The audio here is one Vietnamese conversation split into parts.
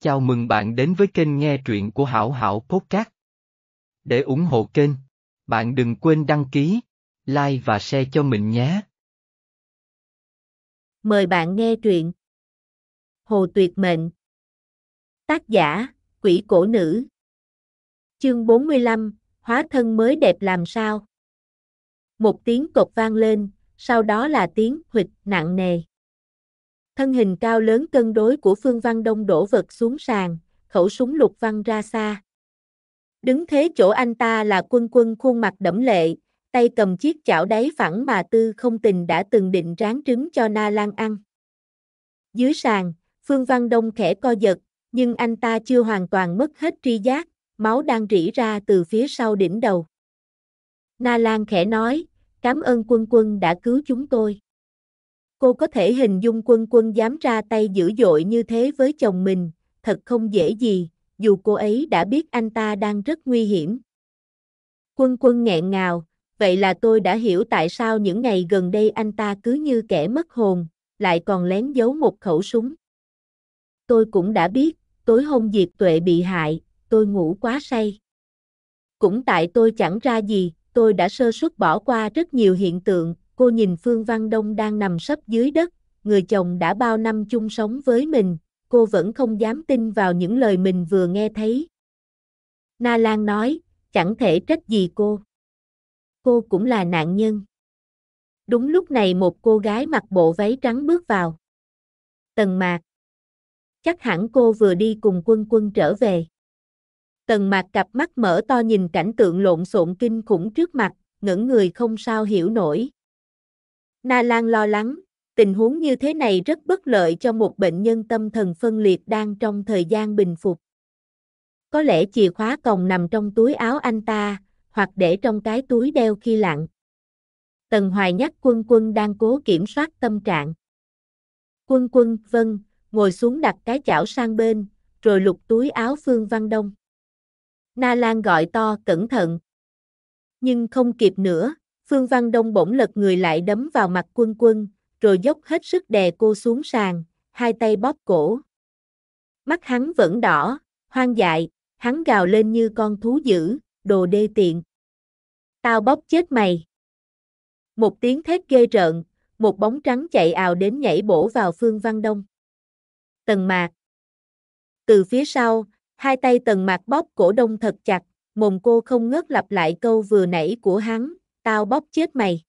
Chào mừng bạn đến với kênh nghe truyện của Hảo Hảo Podcast. Để ủng hộ kênh, bạn đừng quên đăng ký, like và share cho mình nhé. Mời bạn nghe truyện Hồ Tuyệt Mệnh Tác giả, Quỷ Cổ Nữ Chương 45, Hóa thân mới đẹp làm sao? Một tiếng cột vang lên, sau đó là tiếng huỵch nặng nề. Thân hình cao lớn cân đối của Phương Văn Đông đổ vật xuống sàn, khẩu súng lục văng ra xa. Đứng thế chỗ anh ta là quân quân khuôn mặt đẫm lệ, tay cầm chiếc chảo đáy phẳng mà tư không tình đã từng định ráng trứng cho Na Lan ăn. Dưới sàn, Phương Văn Đông khẽ co giật, nhưng anh ta chưa hoàn toàn mất hết tri giác, máu đang rỉ ra từ phía sau đỉnh đầu. Na Lan khẽ nói, cảm ơn quân quân đã cứu chúng tôi. Cô có thể hình dung quân quân dám ra tay dữ dội như thế với chồng mình, thật không dễ gì, dù cô ấy đã biết anh ta đang rất nguy hiểm. Quân quân nghẹn ngào, vậy là tôi đã hiểu tại sao những ngày gần đây anh ta cứ như kẻ mất hồn, lại còn lén giấu một khẩu súng. Tôi cũng đã biết, tối hôm Diệp Tuệ bị hại, tôi ngủ quá say. Cũng tại tôi chẳng ra gì, tôi đã sơ suất bỏ qua rất nhiều hiện tượng, cô nhìn Phương Văn Đông đang nằm sấp dưới đất, người chồng đã bao năm chung sống với mình, cô vẫn không dám tin vào những lời mình vừa nghe thấy. Na Lan nói, chẳng thể trách gì cô. Cô cũng là nạn nhân. Đúng lúc này một cô gái mặc bộ váy trắng bước vào. Tần Mạc. Chắc hẳn cô vừa đi cùng quân quân trở về. Tần Mạc cặp mắt mở to nhìn cảnh tượng lộn xộn kinh khủng trước mặt, ngẩn người không sao hiểu nổi. Na Lan lo lắng, tình huống như thế này rất bất lợi cho một bệnh nhân tâm thần phân liệt đang trong thời gian bình phục. Có lẽ chìa khóa còng nằm trong túi áo anh ta, hoặc để trong cái túi đeo khi lặng. Tần Hoài nhắc quân quân đang cố kiểm soát tâm trạng. Quân quân, vâng, ngồi xuống đặt cái chảo sang bên, rồi lục túi áo Phương Văn Đông. Na Lan gọi to cẩn thận. Nhưng không kịp nữa, Phương Văn Đông bỗng lật người lại đấm vào mặt quân quân, rồi dốc hết sức đè cô xuống sàn, hai tay bóp cổ. Mắt hắn vẫn đỏ, hoang dại, hắn gào lên như con thú dữ, đồ đê tiện. Tao bóp chết mày. Một tiếng thét ghê rợn, một bóng trắng chạy ào đến nhảy bổ vào Phương Văn Đông. Tần mạc. Từ phía sau, hai tay tần mạc bóp cổ đông thật chặt, mồm cô không ngớt lặp lại câu vừa nãy của hắn, tao bóp chết mày.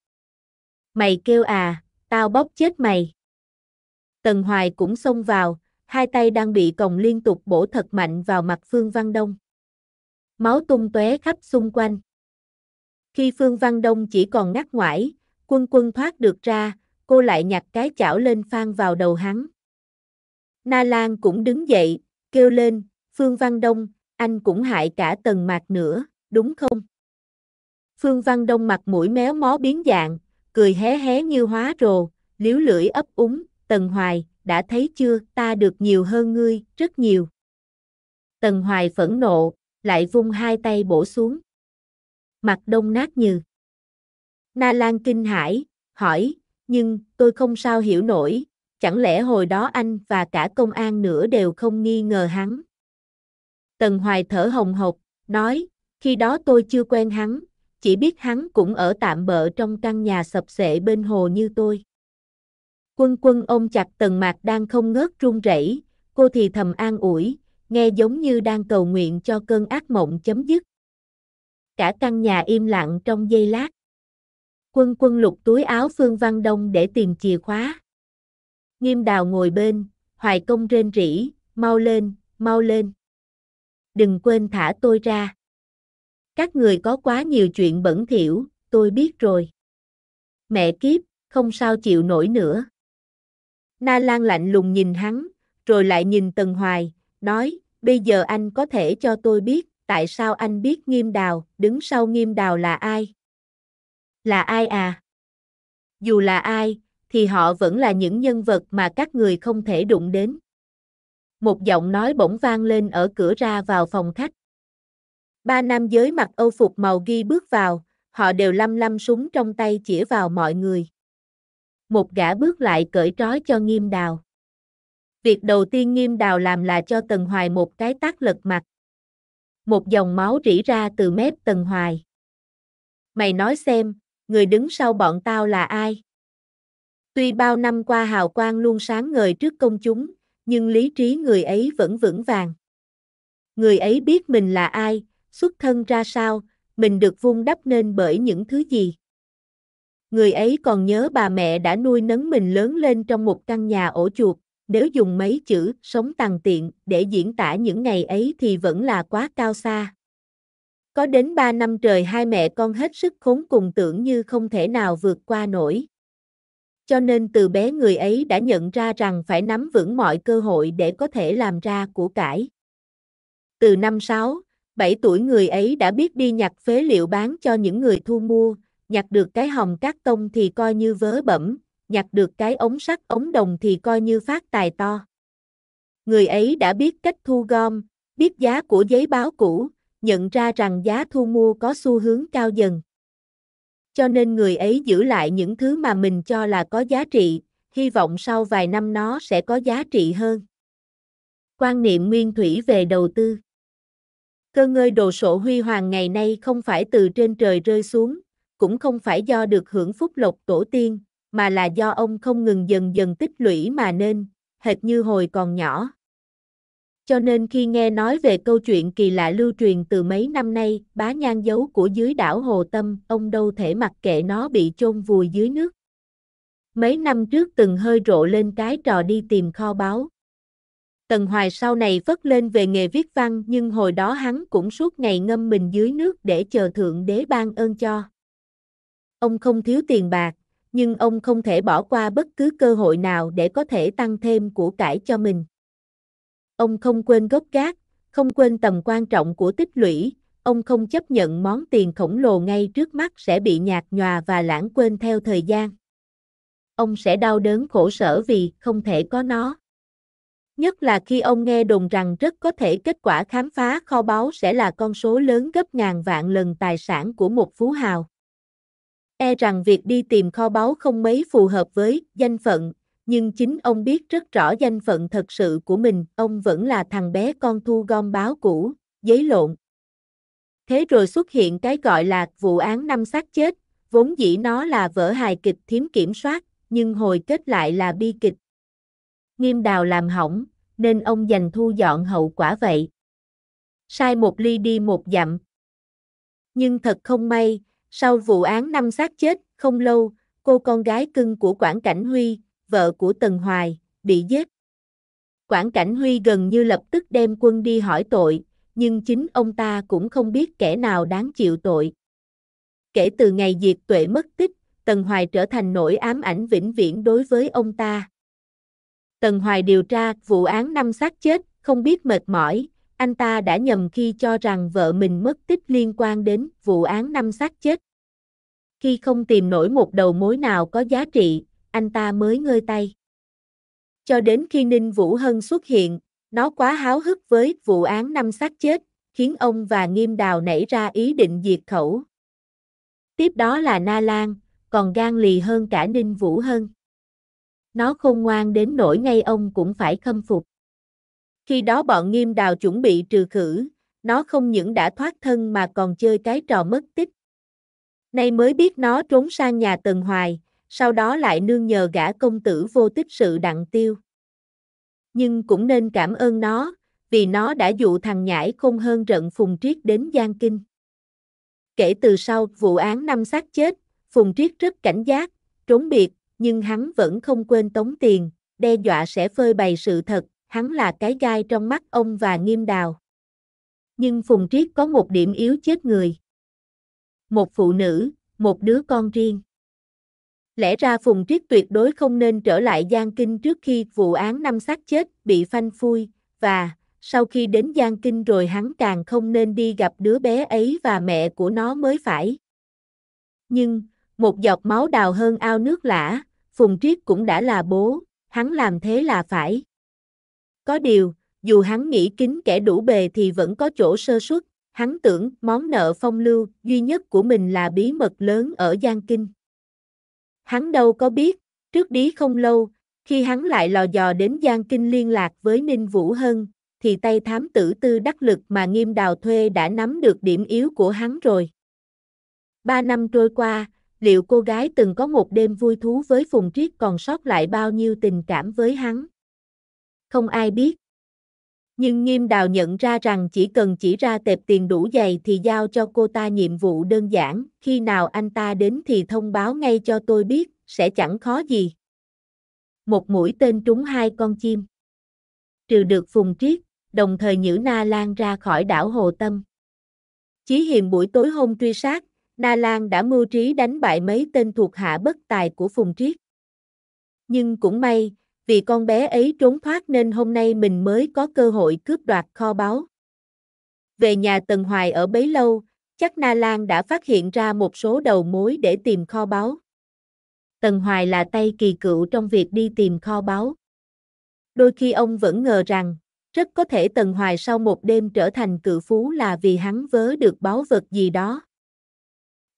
Mày kêu à, tao bóp chết mày. Tần Hoài cũng xông vào, hai tay đang bị còng liên tục bổ thật mạnh vào mặt Phương Văn Đông. Máu tung tóe khắp xung quanh. Khi Phương Văn Đông chỉ còn ngắt ngoải, quân quân thoát được ra, cô lại nhặt cái chảo lên phang vào đầu hắn. Na Lan cũng đứng dậy, kêu lên, Phương Văn Đông, anh cũng hại cả tần mạc nữa, đúng không? Phương Văn Đông mặt mũi méo mó biến dạng, cười hé hé như hóa rồ, liếu lưỡi ấp úng, Tần Hoài, đã thấy chưa, ta được nhiều hơn ngươi, rất nhiều. Tần Hoài phẫn nộ, lại vung hai tay bổ xuống. Mặt đông nát như. Na Lan kinh hãi, hỏi, nhưng, tôi không sao hiểu nổi, chẳng lẽ hồi đó anh và cả công an nữa đều không nghi ngờ hắn. Tần Hoài thở hồng hộc, nói, khi đó tôi chưa quen hắn, chỉ biết hắn cũng ở tạm bợ trong căn nhà sập xệ bên hồ như tôi. Quân quân ôm chặt tần mạc đang không ngớt run rẩy, cô thì thầm an ủi, nghe giống như đang cầu nguyện cho cơn ác mộng chấm dứt. Cả căn nhà im lặng trong giây lát. Quân quân lục túi áo Phương Văn Đông để tìm chìa khóa. Nghiêm đào ngồi bên, hoài công rên rỉ, mau lên, mau lên. Đừng quên thả tôi ra. Các người có quá nhiều chuyện bẩn thỉu, tôi biết rồi. Mẹ kiếp, không sao chịu nổi nữa. Na Lan lạnh lùng nhìn hắn, rồi lại nhìn Tần Hoài, nói, bây giờ anh có thể cho tôi biết, tại sao anh biết nghiêm đào, đứng sau nghiêm đào là ai? Là ai à? Dù là ai, thì họ vẫn là những nhân vật mà các người không thể đụng đến. Một giọng nói bỗng vang lên ở cửa ra vào phòng khách. Ba nam giới mặc âu phục màu ghi bước vào, họ đều lăm lăm súng trong tay chĩa vào mọi người. Một gã bước lại cởi trói cho nghiêm đào. Việc đầu tiên nghiêm đào làm là cho Tần Hoài một cái tác lật mặt. Một dòng máu rỉ ra từ mép Tần Hoài. Mày nói xem, người đứng sau bọn tao là ai? Tuy bao năm qua hào quang luôn sáng ngời trước công chúng, nhưng lý trí người ấy vẫn vững vàng. Người ấy biết mình là ai, xuất thân ra sao, mình được vun đắp nên bởi những thứ gì. Người ấy còn nhớ bà mẹ đã nuôi nấng mình lớn lên trong một căn nhà ổ chuột, nếu dùng mấy chữ sống tàn tiện để diễn tả những ngày ấy thì vẫn là quá cao xa. Có đến 3 năm trời hai mẹ con hết sức khốn cùng tưởng như không thể nào vượt qua nổi. Cho nên từ bé người ấy đã nhận ra rằng phải nắm vững mọi cơ hội để có thể làm ra của cải. Từ năm 6, 7 tuổi người ấy đã biết đi nhặt phế liệu bán cho những người thu mua, nhặt được cái hồng cát tông thì coi như vớ bẩm, nhặt được cái ống sắt ống đồng thì coi như phát tài to. Người ấy đã biết cách thu gom, biết giá của giấy báo cũ, nhận ra rằng giá thu mua có xu hướng cao dần. Cho nên người ấy giữ lại những thứ mà mình cho là có giá trị, hy vọng sau vài năm nó sẽ có giá trị hơn. Quan niệm nguyên thủy về đầu tư Cơ ngơi đồ sộ huy hoàng ngày nay không phải từ trên trời rơi xuống, cũng không phải do được hưởng phúc lộc tổ tiên, mà là do ông không ngừng dần dần tích lũy mà nên, hệt như hồi còn nhỏ. Cho nên khi nghe nói về câu chuyện kỳ lạ lưu truyền từ mấy năm nay, bá nhan dấu của dưới đảo Hồ Tâm, ông đâu thể mặc kệ nó bị chôn vùi dưới nước. Mấy năm trước từng hơi rộ lên cái trò đi tìm kho báu. Tần Hoài sau này vất lên về nghề viết văn nhưng hồi đó hắn cũng suốt ngày ngâm mình dưới nước để chờ Thượng Đế ban ơn cho. Ông không thiếu tiền bạc, nhưng ông không thể bỏ qua bất cứ cơ hội nào để có thể tăng thêm của cải cho mình. Ông không quên gốc gác, không quên tầm quan trọng của tích lũy, ông không chấp nhận món tiền khổng lồ ngay trước mắt sẽ bị nhạt nhòa và lãng quên theo thời gian. Ông sẽ đau đớn khổ sở vì không thể có nó. Nhất là khi ông nghe đồn rằng rất có thể kết quả khám phá kho báu sẽ là con số lớn gấp ngàn vạn lần tài sản của một phú hào. E rằng việc đi tìm kho báu không mấy phù hợp với danh phận, nhưng chính ông biết rất rõ danh phận thật sự của mình, ông vẫn là thằng bé con thu gom báo cũ, giấy lộn. Thế rồi xuất hiện cái gọi là vụ án năm xác chết, vốn dĩ nó là vở hài kịch thiếm kiểm soát, nhưng hồi kết lại là bi kịch, nghiêm đào làm hỏng, nên ông dành thu dọn hậu quả vậy. Sai một ly đi một dặm. Nhưng thật không may, sau vụ án năm xác chết, không lâu, cô con gái cưng của Quản Cảnh Huy, vợ của Tần Hoài, bị giết. Quản Cảnh Huy gần như lập tức đem quân đi hỏi tội, nhưng chính ông ta cũng không biết kẻ nào đáng chịu tội. Kể từ ngày Diệt Tuệ mất tích, Tần Hoài trở thành nỗi ám ảnh vĩnh viễn đối với ông ta. Tần Hoài điều tra vụ án năm xác chết, không biết mệt mỏi, anh ta đã nhầm khi cho rằng vợ mình mất tích liên quan đến vụ án năm xác chết. Khi không tìm nổi một đầu mối nào có giá trị, anh ta mới ngơi tay. Cho đến khi Ninh Vũ Hân xuất hiện, nó quá háo hức với vụ án năm xác chết, khiến ông và Nghiêm Đào nảy ra ý định diệt khẩu. Tiếp đó là Na Lan, còn gan lì hơn cả Ninh Vũ Hân. Nó khôn ngoan đến nỗi ngay ông cũng phải khâm phục. Khi đó bọn nghiêm đào chuẩn bị trừ khử, nó không những đã thoát thân mà còn chơi cái trò mất tích. Nay mới biết nó trốn sang nhà Tần Hoài, sau đó lại nương nhờ gã công tử vô tích sự đặng tiêu. Nhưng cũng nên cảm ơn nó, vì nó đã dụ thằng nhãi không hơn rận Phùng Triết đến Giang Kinh. Kể từ sau vụ án năm xác chết, Phùng Triết rất cảnh giác, trốn biệt, nhưng hắn vẫn không quên tống tiền, đe dọa sẽ phơi bày sự thật, hắn là cái gai trong mắt ông và nghiêm đào. Nhưng Phùng Triết có một điểm yếu chết người. Một phụ nữ, một đứa con riêng. Lẽ ra Phùng Triết tuyệt đối không nên trở lại Giang Kinh trước khi vụ án năm xác chết bị phanh phui, và sau khi đến Giang Kinh rồi hắn càng không nên đi gặp đứa bé ấy và mẹ của nó mới phải. Nhưng, một giọt máu đào hơn ao nước lã, Phùng Triết cũng đã là bố, hắn làm thế là phải. Có điều, dù hắn nghĩ kính kẻ đủ bề thì vẫn có chỗ sơ suất, hắn tưởng món nợ phong lưu duy nhất của mình là bí mật lớn ở Giang Kinh. Hắn đâu có biết, trước đí không lâu, khi hắn lại lò dò đến Giang Kinh liên lạc với Ninh Vũ Hân, thì tay thám tử tư đắc lực mà nghiêm đào thuê đã nắm được điểm yếu của hắn rồi. Ba năm trôi qua, liệu cô gái từng có một đêm vui thú với Phùng Triết còn sót lại bao nhiêu tình cảm với hắn? Không ai biết. Nhưng Nghiêm Đào nhận ra rằng chỉ cần chỉ ra tệp tiền đủ dày thì giao cho cô ta nhiệm vụ đơn giản, khi nào anh ta đến thì thông báo ngay cho tôi biết, sẽ chẳng khó gì. Một mũi tên trúng hai con chim. Trừ được Phùng Triết, đồng thời nhữ Na Lan ra khỏi đảo Hồ Tâm. Chí Hiền buổi tối hôm truy sát, Na Lan đã mưu trí đánh bại mấy tên thuộc hạ bất tài của Phùng Triết. Nhưng cũng may, vì con bé ấy trốn thoát nên hôm nay mình mới có cơ hội cướp đoạt kho báu. Về nhà Tần Hoài ở bấy lâu, chắc Na Lan đã phát hiện ra một số đầu mối để tìm kho báu. Tần Hoài là tay kỳ cựu trong việc đi tìm kho báu. Đôi khi ông vẫn ngờ rằng, rất có thể Tần Hoài sau một đêm trở thành cự phú là vì hắn vớ được báu vật gì đó.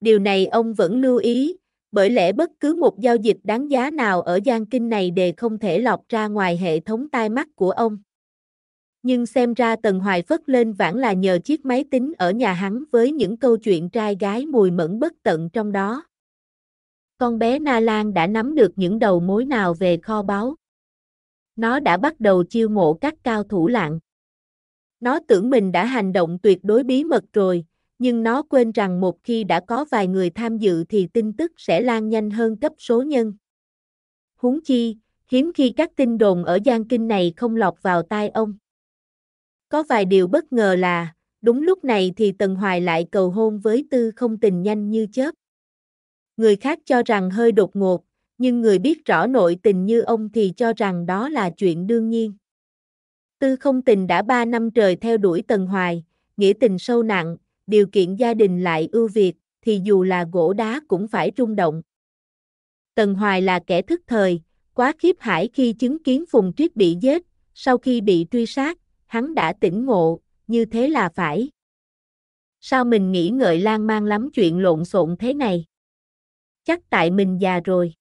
Điều này ông vẫn lưu ý, bởi lẽ bất cứ một giao dịch đáng giá nào ở giang kinh này đều không thể lọt ra ngoài hệ thống tai mắt của ông. Nhưng xem ra Tần Hoài phất lên vãn là nhờ chiếc máy tính ở nhà hắn với những câu chuyện trai gái mùi mẫn bất tận trong đó. Con bé Na Lan đã nắm được những đầu mối nào về kho báu. Nó đã bắt đầu chiêu mộ các cao thủ lạng. Nó tưởng mình đã hành động tuyệt đối bí mật rồi, nhưng nó quên rằng một khi đã có vài người tham dự thì tin tức sẽ lan nhanh hơn cấp số nhân. Huống chi, hiếm khi các tin đồn ở Giang Kinh này không lọt vào tai ông. Có vài điều bất ngờ là, đúng lúc này thì Tần Hoài lại cầu hôn với Tư không tình nhanh như chớp. Người khác cho rằng hơi đột ngột, nhưng người biết rõ nội tình như ông thì cho rằng đó là chuyện đương nhiên. Tư không tình đã ba năm trời theo đuổi Tần Hoài, nghĩa tình sâu nặng, điều kiện gia đình lại ưu việt, thì dù là gỗ đá cũng phải rung động. Tần Hoài là kẻ thức thời, quá khiếp hải khi chứng kiến Phùng Triết bị giết, sau khi bị truy sát, hắn đã tỉnh ngộ, như thế là phải. Sao mình nghĩ ngợi lan mang lắm chuyện lộn xộn thế này? Chắc tại mình già rồi.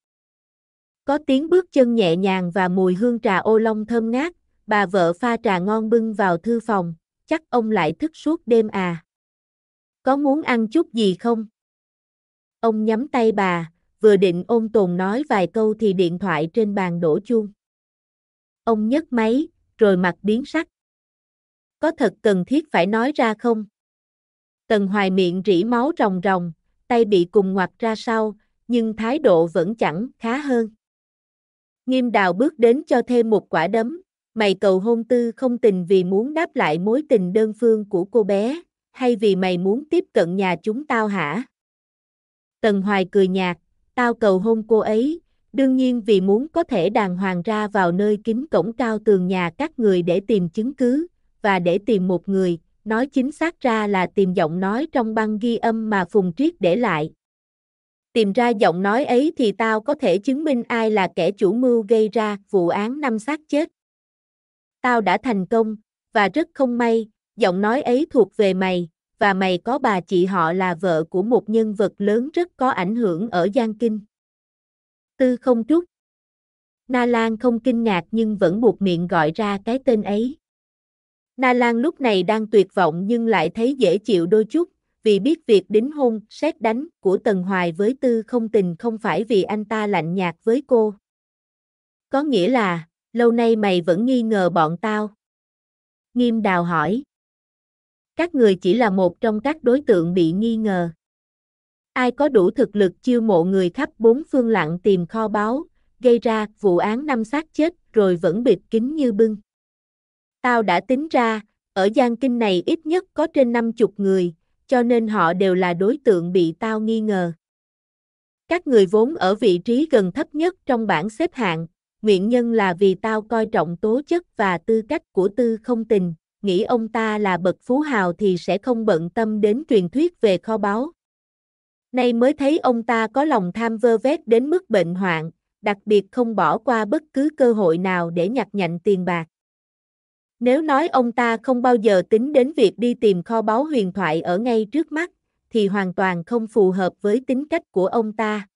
Có tiếng bước chân nhẹ nhàng và mùi hương trà ô long thơm ngát, bà vợ pha trà ngon bưng vào thư phòng, chắc ông lại thức suốt đêm à. Có muốn ăn chút gì không? Ông nhắm tay bà, vừa định ôn tồn nói vài câu thì điện thoại trên bàn đổ chuông. Ông nhấc máy, rồi mặt biến sắc. Có thật cần thiết phải nói ra không? Tần Hoài miệng rỉ máu ròng ròng, tay bị cùng ngoặt ra sau, nhưng thái độ vẫn chẳng khá hơn. Nghiêm đào bước đến cho thêm một quả đấm, mày cầu hôn tư không tình vì muốn đáp lại mối tình đơn phương của cô bé, hay vì mày muốn tiếp cận nhà chúng tao hả? Tần Hoài cười nhạt, tao cầu hôn cô ấy, đương nhiên vì muốn có thể đàng hoàng ra vào nơi kín cổng cao tường nhà các người để tìm chứng cứ, và để tìm một người, nói chính xác ra là tìm giọng nói trong băng ghi âm mà Phùng Triết để lại. Tìm ra giọng nói ấy thì tao có thể chứng minh ai là kẻ chủ mưu gây ra vụ án năm xác chết. Tao đã thành công, và rất không may, giọng nói ấy thuộc về mày, và mày có bà chị họ là vợ của một nhân vật lớn rất có ảnh hưởng ở Giang Kinh. Tư không trúc. Na Lan không kinh ngạc nhưng vẫn buộc miệng gọi ra cái tên ấy. Na Lan lúc này đang tuyệt vọng nhưng lại thấy dễ chịu đôi chút, vì biết việc đính hôn, xét đánh của Tần Hoài với Tư không tình không phải vì anh ta lạnh nhạt với cô. Có nghĩa là, lâu nay mày vẫn nghi ngờ bọn tao. Nghiêm đào hỏi các người chỉ là một trong các đối tượng bị nghi ngờ. Ai có đủ thực lực chiêu mộ người khắp bốn phương lặng tìm kho báu, gây ra vụ án năm xác chết rồi vẫn bịt kín như bưng. Tao đã tính ra, ở Giang Kinh này ít nhất có trên 50 người, cho nên họ đều là đối tượng bị tao nghi ngờ. Các người vốn ở vị trí gần thấp nhất trong bảng xếp hạng, nguyện nhân là vì tao coi trọng tố chất và tư cách của tư không tình, nghĩ ông ta là bậc phú hào thì sẽ không bận tâm đến truyền thuyết về kho báu. Nay mới thấy ông ta có lòng tham vơ vét đến mức bệnh hoạn, đặc biệt không bỏ qua bất cứ cơ hội nào để nhặt nhạnh tiền bạc. Nếu nói ông ta không bao giờ tính đến việc đi tìm kho báu huyền thoại ở ngay trước mắt, thì hoàn toàn không phù hợp với tính cách của ông ta.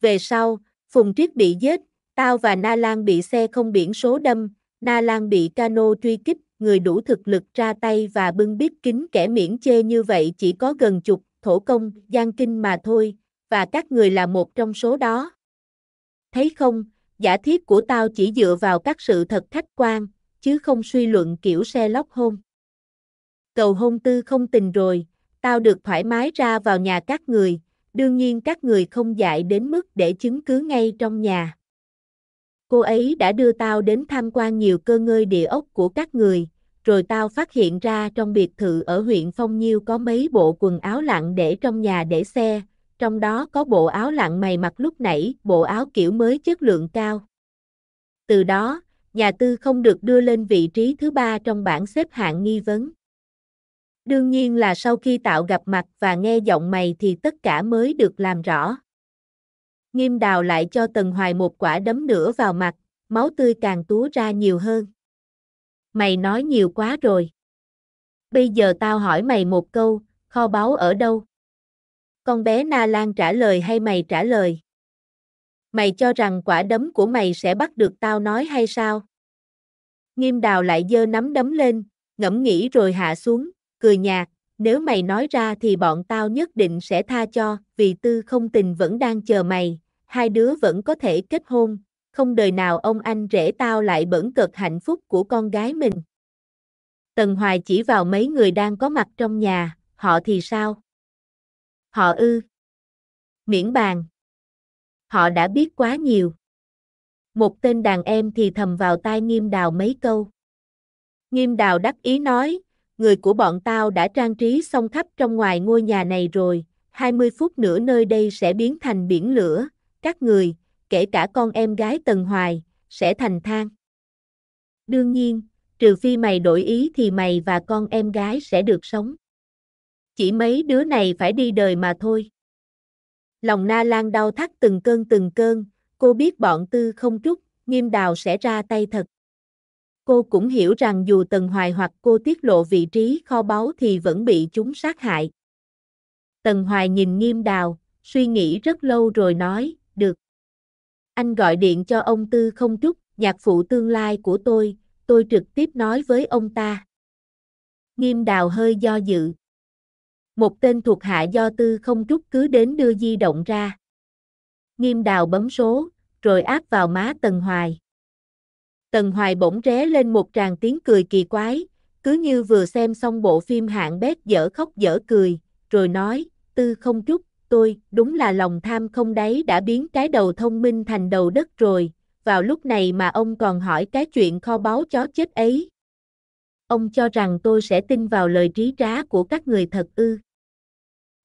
Về sau, Phùng Triết bị giết, tao và Na Lan bị xe không biển số đâm, Na Lan bị cano truy kích, người đủ thực lực ra tay và bưng bít kính kẻ miễn chê như vậy chỉ có gần chục, thổ công, gian kinh mà thôi, và các người là một trong số đó. Thấy không, giả thiết của tao chỉ dựa vào các sự thật khách quan, chứ không suy luận kiểu xe lóc hôn. Cầu hôn tư không tình rồi, tao được thoải mái ra vào nhà các người, đương nhiên các người không dạy đến mức để chứng cứ ngay trong nhà. Cô ấy đã đưa tao đến tham quan nhiều cơ ngơi địa ốc của các người, rồi tao phát hiện ra trong biệt thự ở huyện Phong Nhiêu có mấy bộ quần áo lặng để trong nhà để xe, trong đó có bộ áo lặng mày mặc lúc nãy, bộ áo kiểu mới chất lượng cao. Từ đó, nhà tư không được đưa lên vị trí thứ ba trong bảng xếp hạng nghi vấn. Đương nhiên là sau khi tạo gặp mặt và nghe giọng mày thì tất cả mới được làm rõ. Nghiêm đào lại cho Tần Hoài một quả đấm nữa vào mặt, máu tươi càng túa ra nhiều hơn mày nói nhiều quá rồi. Bây giờ tao hỏi mày một câu, kho báu ở đâu? Con bé Na Lan trả lời hay mày trả lời? Mày cho rằng quả đấm của mày sẽ bắt được tao nói hay sao? Nghiêm đào lại giơ nắm đấm lên, ngẫm nghĩ rồi hạ xuống, cười nhạt, nếu mày nói ra thì bọn tao nhất định sẽ tha cho, vì tư không tình vẫn đang chờ mày, hai đứa vẫn có thể kết hôn, không đời nào ông anh rể tao lại bẩn cực hạnh phúc của con gái mình. Tần Hoài chỉ vào mấy người đang có mặt trong nhà, họ thì sao? Họ ư. Miễn bàn. Họ đã biết quá nhiều. Một tên đàn em thì thầm vào tai nghiêm đào mấy câu. Nghiêm đào đắc ý nói, người của bọn tao đã trang trí xong khắp trong ngoài ngôi nhà này rồi, 20 phút nữa nơi đây sẽ biến thành biển lửa, các người, kể cả con em gái Tần Hoài, sẽ thành thang. Đương nhiên, trừ phi mày đổi ý thì mày và con em gái sẽ được sống. Chỉ mấy đứa này phải đi đời mà thôi. Lòng Na Lan đau thắt từng cơn từng cơn, cô biết bọn tư không trúc, nghiêm đào sẽ ra tay thật. Cô cũng hiểu rằng dù Tần Hoài hoặc cô tiết lộ vị trí kho báu thì vẫn bị chúng sát hại. Tần Hoài nhìn nghiêm đào, suy nghĩ rất lâu rồi nói, được. Anh gọi điện cho ông Tư không trúc, nhạc phụ tương lai của tôi, tôi trực tiếp nói với ông ta. Nghiêm đào hơi do dự. Một tên thuộc hạ do tư không trúc cứ đến đưa di động ra. Nghiêm đào bấm số, rồi áp vào má Tần Hoài. Tần Hoài bỗng ré lên một tràng tiếng cười kỳ quái, cứ như vừa xem xong bộ phim hạng bét dở khóc dở cười, rồi nói, tư không trúc, tôi, đúng là lòng tham không đáy đã biến cái đầu thông minh thành đầu đất rồi, vào lúc này mà ông còn hỏi cái chuyện kho báu chó chết ấy. Ông cho rằng tôi sẽ tin vào lời trí trá của các người thật ư.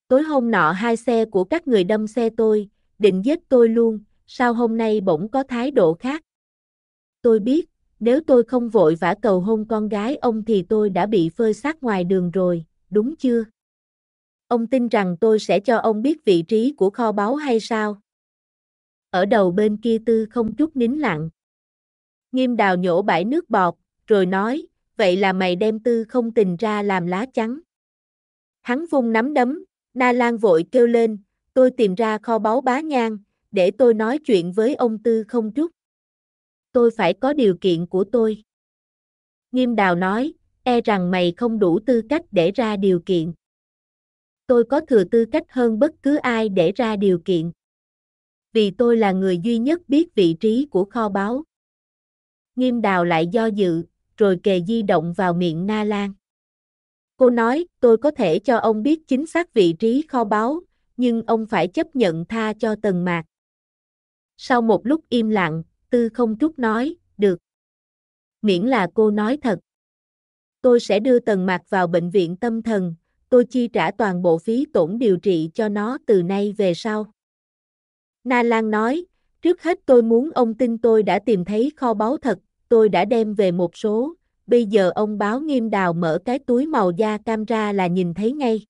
Tối hôm nọ hai xe của các người đâm xe tôi, định giết tôi luôn, sao hôm nay bỗng có thái độ khác? Tôi biết, nếu tôi không vội vã cầu hôn con gái ông thì tôi đã bị phơi xác ngoài đường rồi, đúng chưa? Ông tin rằng tôi sẽ cho ông biết vị trí của kho báu hay sao? Ở đầu bên kia tư không chút nín lặng. Nghiêm đào nhổ bãi nước bọt, rồi nói, vậy là mày đem tư không tình ra làm lá chắn. Hắn vung nắm đấm, Na Lan vội kêu lên, tôi tìm ra kho báu bá nhang, để tôi nói chuyện với ông tư không chút. Tôi phải có điều kiện của tôi. Nghiêm đào nói, e rằng mày không đủ tư cách để ra điều kiện tôi có thừa tư cách hơn bất cứ ai để ra điều kiện. Vì tôi là người duy nhất biết vị trí của kho báo Nghiêm đào lại do dự, rồi kề di động vào miệng Na Lan. Cô nói, tôi có thể cho ông biết chính xác vị trí kho báo nhưng ông phải chấp nhận tha cho tần mạc. Sau một lúc im lặng, tư không chút nói, được. Miễn là cô nói thật. Tôi sẽ đưa tần mạc vào bệnh viện tâm thần, tôi chi trả toàn bộ phí tổn điều trị cho nó từ nay về sau. Na Lan nói, trước hết tôi muốn ông tin tôi đã tìm thấy kho báu thật, tôi đã đem về một số, bây giờ ông báo nghiêm đào mở cái túi màu da cam ra là nhìn thấy ngay.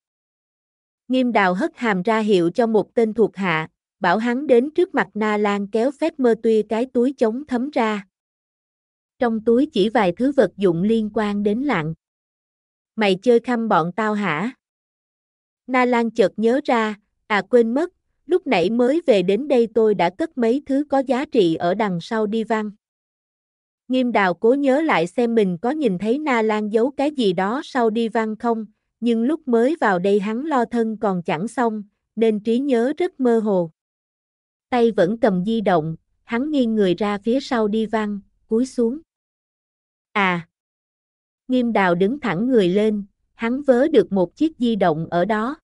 Nghiêm đào hất hàm ra hiệu cho một tên thuộc hạ, bảo hắn đến trước mặt Na Lan kéo phép mơ tuy cái túi chống thấm ra. Trong túi chỉ vài thứ vật dụng liên quan đến lặng mày chơi khăm bọn tao hả? Na Lan chợt nhớ ra, à quên mất, lúc nãy mới về đến đây tôi đã cất mấy thứ có giá trị ở đằng sau đi văn. Nghiêm đào cố nhớ lại xem mình có nhìn thấy Na Lan giấu cái gì đó sau đi văn không, nhưng lúc mới vào đây hắn lo thân còn chẳng xong, nên trí nhớ rất mơ hồ. Tay vẫn cầm di động, hắn nghiêng người ra phía sau đi văn, cúi xuống. À, Nghiêm đào đứng thẳng người lên, hắn vớ được một chiếc di động ở đó.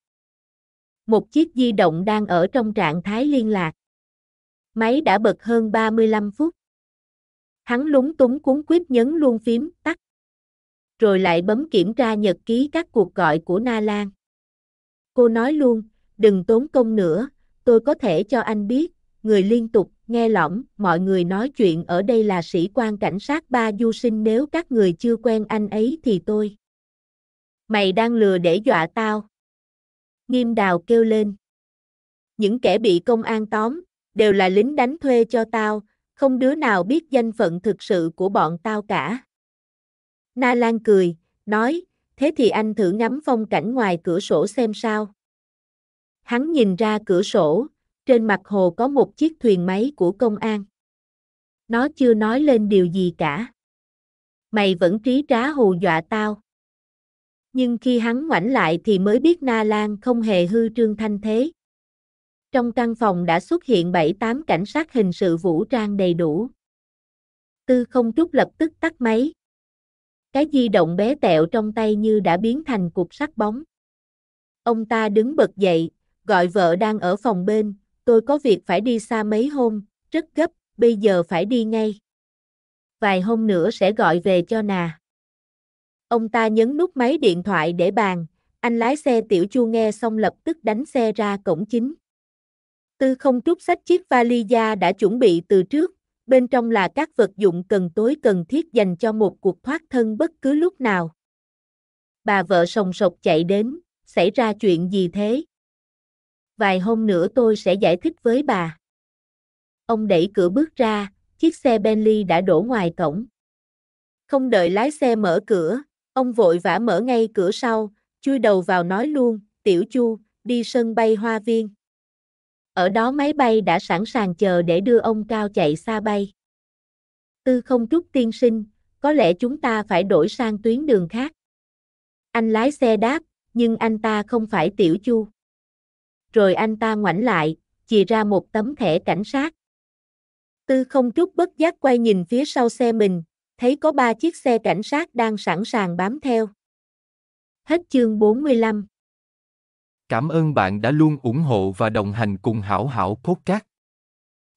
Một chiếc di động đang ở trong trạng thái liên lạc. Máy đã bật hơn 35 phút. Hắn lúng túng cuốn quyết nhấn luôn phím tắt. Rồi lại bấm kiểm tra nhật ký các cuộc gọi của Na Lan. Cô nói luôn, đừng tốn công nữa, tôi có thể cho anh biết, người liên tục nghe lõng, mọi người nói chuyện ở đây là sĩ quan cảnh sát ba du sinh nếu các người chưa quen anh ấy thì tôi. Mày đang lừa để dọa tao. Nghiêm đào kêu lên. Những kẻ bị công an tóm, đều là lính đánh thuê cho tao, không đứa nào biết danh phận thực sự của bọn tao cả. Na Lan cười, nói, thế thì anh thử ngắm phong cảnh ngoài cửa sổ xem sao. Hắn nhìn ra cửa sổ, trên mặt hồ có một chiếc thuyền máy của công an. Nó chưa nói lên điều gì cả. Mày vẫn trí trá hù dọa tao. Nhưng khi hắn ngoảnh lại thì mới biết Na Lan không hề hư trương thanh thế. Trong căn phòng đã xuất hiện 7-8 cảnh sát hình sự vũ trang đầy đủ. Tư không trúc lập tức tắt máy. Cái di động bé tẹo trong tay như đã biến thành cục sắt bóng. Ông ta đứng bật dậy, gọi vợ đang ở phòng bên, tôi có việc phải đi xa mấy hôm, rất gấp, bây giờ phải đi ngay. Vài hôm nữa sẽ gọi về cho nà. Ông ta nhấn nút máy điện thoại để bàn, anh lái xe tiểu chu nghe xong lập tức đánh xe ra cổng chính. Tư không trút sách chiếc vali da đã chuẩn bị từ trước, bên trong là các vật dụng cần tối cần thiết dành cho một cuộc thoát thân bất cứ lúc nào. Bà vợ sồng sộc chạy đến, xảy ra chuyện gì thế? vài hôm nữa tôi sẽ giải thích với bà. Ông đẩy cửa bước ra, chiếc xe Bentley đã đổ ngoài cổng. Không đợi lái xe mở cửa, ông vội vã mở ngay cửa sau, chui đầu vào nói luôn, tiểu chu, đi sân bay hoa viên. Ở đó máy bay đã sẵn sàng chờ để đưa ông cao chạy xa bay. Tư không trúc tiên sinh, có lẽ chúng ta phải đổi sang tuyến đường khác. Anh lái xe đáp, nhưng anh ta không phải tiểu chu rồi anh ta ngoảnh lại, chìa ra một tấm thẻ cảnh sát. Tư không chút bất giác quay nhìn phía sau xe mình, thấy có ba chiếc xe cảnh sát đang sẵn sàng bám theo. Hết chương 45 Cảm ơn bạn đã luôn ủng hộ và đồng hành cùng Hảo Hảo Podcast.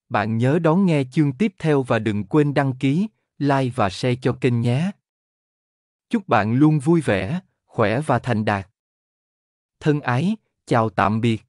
Bạn nhớ đón nghe chương tiếp theo và đừng quên đăng ký, like và share cho kênh nhé. Chúc bạn luôn vui vẻ, khỏe và thành đạt. Thân ái, chào tạm biệt.